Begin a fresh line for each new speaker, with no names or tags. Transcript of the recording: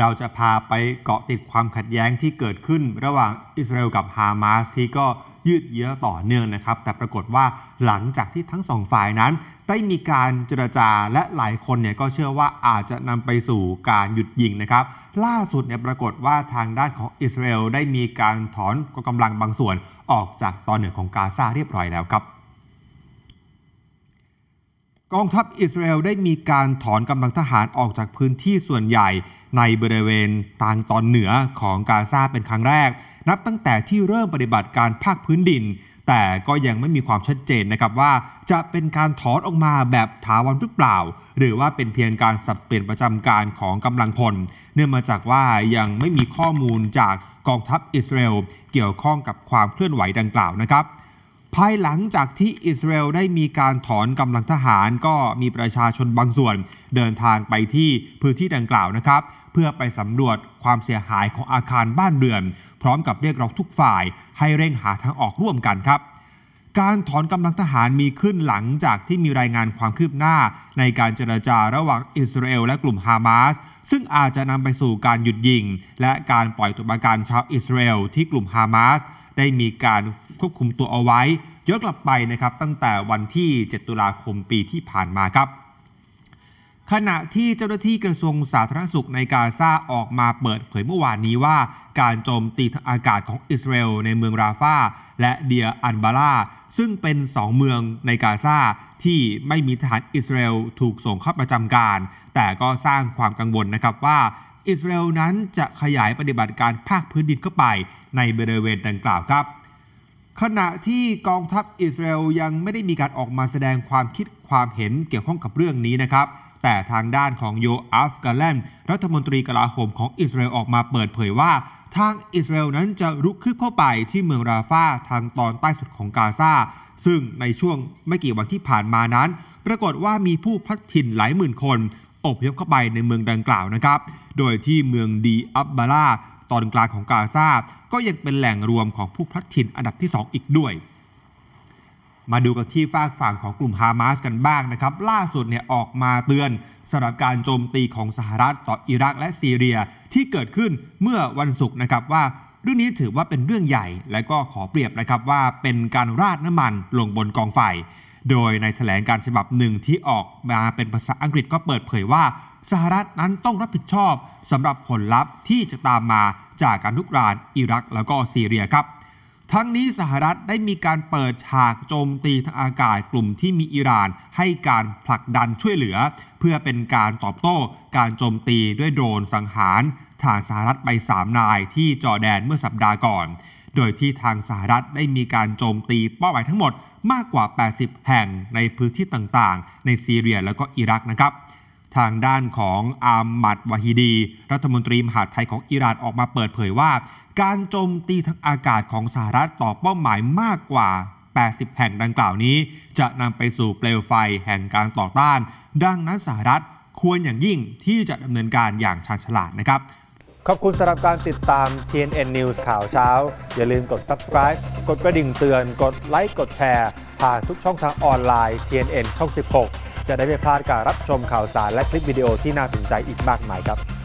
เราจะพาไปเกาะติดความขัดแย้งที่เกิดขึ้นระหว่างอิสราเอลกับฮามาสที่ก็ยืดเยื้อต่อเนื่องนะครับ แต่ปรากฏว่าหลังจากที่ทั้งสองฝ่ายนั้น ได้มีการเจรจาและหลายคนเนี่ยก็เชื่อว่าอาจจะนำไปสู่การหยุดยิงนะครับ ล่าสุดเนี่ยปรากฏว่าทางด้านของอิสราเอลได้มีการถอนกองกำลังบางส่วนออกจากตอนเหนือของกาซาเรียบร้อยแล้วครับกองทัพอิสราเอลได้มีการถอนกำลังทหารออกจากพื้นที่ส่วนใหญ่ในบริเวณทางตอนเหนือของกาซาเป็นครั้งแรก นับตั้งแต่ที่เริ่มปฏิบัติการภาคพื้นดิน แต่ก็ยังไม่มีความชัดเจนนะครับว่าจะเป็นการถอนออกมาแบบถาวรหรือเปล่า หรือว่าเป็นเพียงการสับเปลี่ยนประจำการของกำลังพลเนื่องมาจากว่ายังไม่มีข้อมูลจากกองทัพอิสราเอลเกี่ยวข้องกับความเคลื่อนไหวดังกล่าวนะครับภายหลังจากที่อิสราเอลได้มีการถอนกำลังทหารก็มีประชาชนบางส่วนเดินทางไปที่พื้นที่ดังกล่าวนะครับ เพื่อไปสำรวจความเสียหายของอาคารบ้านเรือนพร้อมกับเรียกร้องทุกฝ่ายให้เร่งหาทางออกร่วมกันครับ การถอนกำลังทหารมีขึ้นหลังจากที่มีรายงานความคืบหน้า ในการเจรจาระหว่างอิสราเอลและกลุ่มฮามาสซึ่งอาจจะนำไปสู่การหยุดยิง และการปล่อยตัวประกันชาวอิสราเอลที่กลุ่มฮามาสได้มีการควบคุมตัวเอาไว้ย้อนกลับไปนะครับตั้งแต่วันที่ 7 ตุลาคมปีที่ผ่านมาครับ ขณะที่เจ้าหน้าที่กระทรวงสาธารณสุขในกาซาออกมาเปิดเผยเมื่อวานนี้ว่าการโจมตีทางอากาศของอิสราเอลในเมืองราฟาและเดียอันบาราซึ่งเป็น 2 เมืองในกาซาที่ไม่มีทหารอิสราเอลถูกส่งเข้าประจำการ แต่ก็สร้างความกังวลนะครับว่า อิสราเอลนั้นจะขยายปฏิบัติการภาคพื้นดินเข้าไปในบริเวณดังกล่าวครับขณะที่กองทัพอิสราเอลยังไม่ได้มีการออกมาแสดงความคิดความเห็นเกี่ยวข้องกับเรื่องนี้นะครับ แต่ทางด้านของโยอาฟกาแลนรัฐมนตรีกลาโหมของอิสราเอลออกมาเปิดเผยว่า ทางอิสราเอลนั้นจะรุกคืบเข้าไปที่เมืองราฟาทางตอนใต้สุดของกาซาซึ่งในช่วงไม่กี่วันที่ผ่านมานั้น ปรากฏว่ามีผู้พลัดถิ่นหลายหมื่นคนอบยพเข้าไปในเมืองดังกล่าวนะครับโดยที่เมืองดีอับบาราตอนกลางของกาซา ก็ยังเป็นแหล่งรวมของผู้พลัดถิ่นอันดับที่ 2 อีกด้วย มาดูกันที่ฝากฝั่งของกลุ่มฮามาสกันบ้างนะครับ ล่าสุดเนี่ยออกมาเตือนสำหรับการโจมตีของสหรัฐต่ออิรักและซีเรียที่เกิดขึ้นเมื่อวันศุกร์นะครับว่าเรื่องนี้ถือว่าเป็นเรื่องใหญ่และก็ขอเปรียบนะครับว่าเป็นการราดน้ำมันลงบนกองไฟ โดยในแถลงการฉบับหนึ่งที่ออกมาเป็นภาษาอังกฤษก็เปิดเผยว่าสหรัฐนั้นต้องรับผิดชอบสำหรับผลลัพธ์ที่จะตามมาจากการทุกรานอิรักแล้วก็ซีเรียครับ ทั้งนี้สหรัฐได้มีการเปิดฉากโจมตีทางอากาศกลุ่มที่มีอิหร่านให้การผลักดันช่วยเหลือ เพื่อเป็นการตอบโต้ การโจมตีด้วยโดรนสังหาร ทางสหรัฐไป3นายที่จอแดนเมื่อสัปดาห์ก่อน โดยที่ทางสหรัฐได้มีการโจมตีเป้าหมายทั้งหมดมากกว่า 80 แห่งในพื้นที่ต่างๆ ในซีเรียและก็อิรักนะครับทางด้านของอามัดวาฮิดี รัฐมนตรีมหาไทยของอิหร่านออกมาเปิดเผยว่า การโจมตีทางอากาศของสหรัฐต่อเป้าหมายมากกว่า 80 แห่งดังกล่าวนี้ จะนำไปสู่เปลวไฟแห่งการต่อต้าน ดังนั้นสหรัฐควรอย่างยิ่งที่จะดำเนินการอย่างชาญฉลาดนะครับ ขอบคุณสำหรับการติดตาม TNN News ข่าวเช้า อย่าลืมกด subscribe กดกระดิ่งเตือนกดไลค์กดแชร์ ผ่านทุกช่องทางออนไลน์ TNN ช่อง 16จะได้ไม่พลาดการรับชมข่าวสารและคลิปวิดีโอที่น่าสนใจอีกมากมายครับ